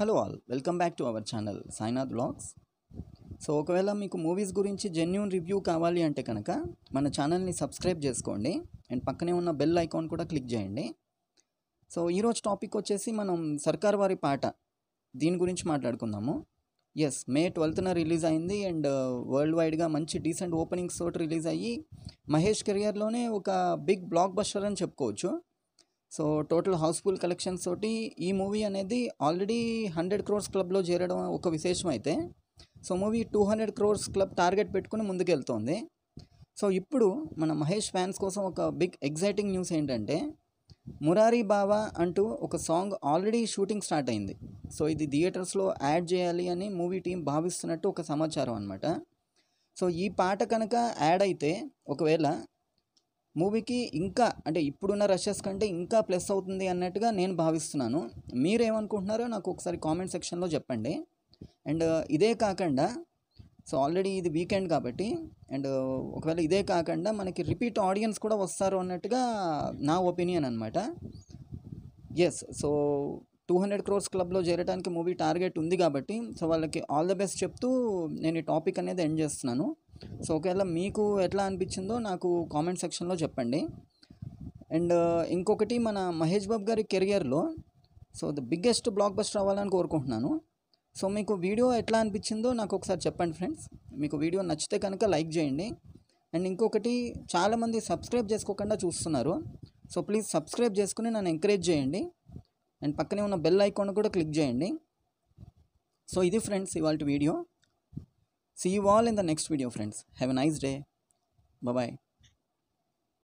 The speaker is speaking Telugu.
Hello all welcome back to our channel Sainath blogs so ఒకవేళ మీకు మూవీస్ గురించి జెన్యున్ రివ్యూ కావాలి అంటే కనుక మన ఛానల్ని సబ్స్క్రైబ్ చేసుకోండి అండ్ పక్కనే ఉన్న బెల్ ఐకాన్ కూడా క్లిక్ చేయండి సో ఈరోజు టాపిక్ వచ్చేసి మనం సర్కార్ వారి పాట దీని గురించి మాట్లాడుకుందాము ఎస్ మే ట్వెల్త్న రిలీజ్ అయింది అండ్ వరల్డ్ uh, వైడ్గా మంచి డీసెంట్ ఓపెనింగ్స్ తోటి రిలీజ్ అయ్యి మహేష్ కెరియర్లోనే ఒక బిగ్ బ్లాక్ బస్టర్ అని చెప్పుకోవచ్చు సో టోటల్ హౌస్ఫుల్ కలెక్షన్స్ తోటి ఈ మూవీ అనేది ఆల్రెడీ హండ్రెడ్ క్రోర్స్ క్లబ్లో చేరడం ఒక విశేషం అయితే so movie two hundred crores club target పెట్టుకుని ముందుకెళ్తోంది సో ఇప్పుడు మన మహేష్ ఫ్యాన్స్ కోసం ఒక బిగ్ ఎగ్జైటింగ్ న్యూస్ ఏంటంటే మురారీ బావా అంటూ ఒక సాంగ్ ఆల్రెడీ షూటింగ్ స్టార్ట్ అయింది సో ఇది థియేటర్స్లో యాడ్ చేయాలి అని మూవీ టీం భావిస్తున్నట్టు ఒక సమాచారం అనమాట సో ఈ పాట కనుక యాడ్ అయితే ఒకవేళ మూవీకి ఇంకా అంటే ఇప్పుడున్న రషెస్ కంటే ఇంకా ప్లస్ అవుతుంది అన్నట్టుగా నేను భావిస్తున్నాను మీరేమనుకుంటున్నారో నాకు ఒకసారి కామెంట్ సెక్షన్లో చెప్పండి అండ్ uh, ఇదే కాకుండా సో ఆల్రెడీ ఇది వీకెండ్ కాబట్టి అండ్ uh, ఒకవేళ ఇదే కాకుండా మనకి రిపీట్ ఆడియన్స్ కూడా వస్తారు అన్నట్టుగా నా ఒపీనియన్ అనమాట yes so two hundred crores క్లబ్లో చేరడానికి మూవీ టార్గెట్ ఉంది కాబట్టి సో వాళ్ళకి ఆల్ ద బెస్ట్ చెప్తూ నేను ఈ టాపిక్ అనేది ఎండ్ చేస్తున్నాను సో ఒకవేళ మీకు ఎట్లా అనిపించిందో నాకు కామెంట్ సెక్షన్లో చెప్పండి అండ్ uh, ఇంకొకటి మన మహేష్ బాబు గారి కెరియర్లో so the biggest blockbuster అవ్వాలని కోరుకుంటున్నాను సో మీకు వీడియో ఎట్లా అనిపించిందో నాకు ఒకసారి చెప్పండి ఫ్రెండ్స్ మీకు వీడియో నచ్చితే కనుక లైక్ చేయండి అండ్ ఇంకొకటి చాలామంది సబ్స్క్రైబ్ చేసుకోకుండా చూస్తున్నారు సో ప్లీజ్ సబ్స్క్రైబ్ చేసుకుని నన్ను ఎంకరేజ్ చేయండి అండ్ పక్కనే ఉన్న బెల్ ఐకాన్ కూడా క్లిక్ చేయండి సో ఇది ఫ్రెండ్స్ ఇవాళ video See you all in the next video friends. Have a nice day. Bye bye.